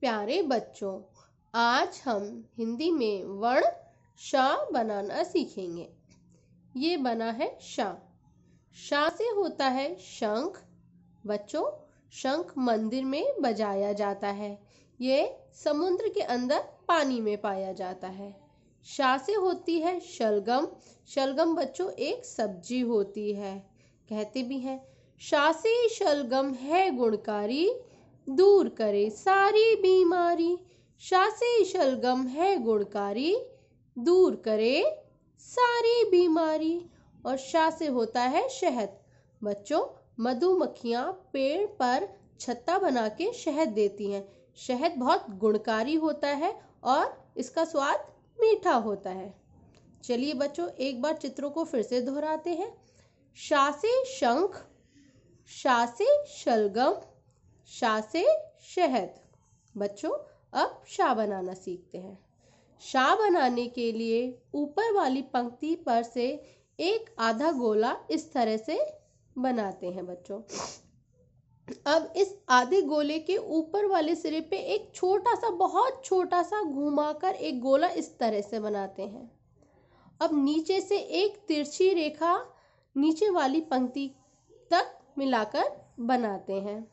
प्यारे बच्चों आज हम हिंदी में वर्ण शा बनाना सीखेंगे ये बना है शा शा से होता है शंख बच्चों शंख मंदिर में बजाया जाता है ये समुद्र के अंदर पानी में पाया जाता है शा से होती है शलगम शलगम बच्चों एक सब्जी होती है कहते भी हैं शासी शलगम है गुणकारी दूर करे सारी बीमारी शासी शलगम है गुणकारी दूर करे सारी बीमारी और शासे होता है शहद बच्चों मधुमक्खियाँ पेड़ पर छत्ता बना के शहद देती हैं शहद बहुत गुणकारी होता है और इसका स्वाद मीठा होता है चलिए बच्चों एक बार चित्रों को फिर से दोहराते हैं शासे शंख शासे शलगम शा से शहद बच्चों अब शाह बनाना सीखते हैं शाह बनाने के लिए ऊपर वाली पंक्ति पर से एक आधा गोला इस तरह से बनाते हैं बच्चों अब इस आधे गोले के ऊपर वाले सिरे पे एक छोटा सा बहुत छोटा सा घुमाकर एक गोला इस तरह से बनाते हैं अब नीचे से एक तिरछी रेखा नीचे वाली पंक्ति तक मिलाकर बनाते हैं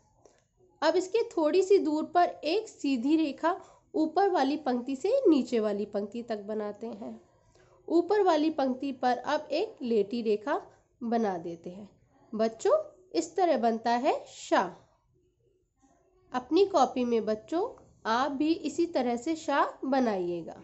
अब इसके थोड़ी सी दूर पर एक सीधी रेखा ऊपर वाली पंक्ति से नीचे वाली पंक्ति तक बनाते हैं ऊपर वाली पंक्ति पर अब एक लेटी रेखा बना देते हैं बच्चों इस तरह बनता है शाह अपनी कॉपी में बच्चों आप भी इसी तरह से शाह बनाइएगा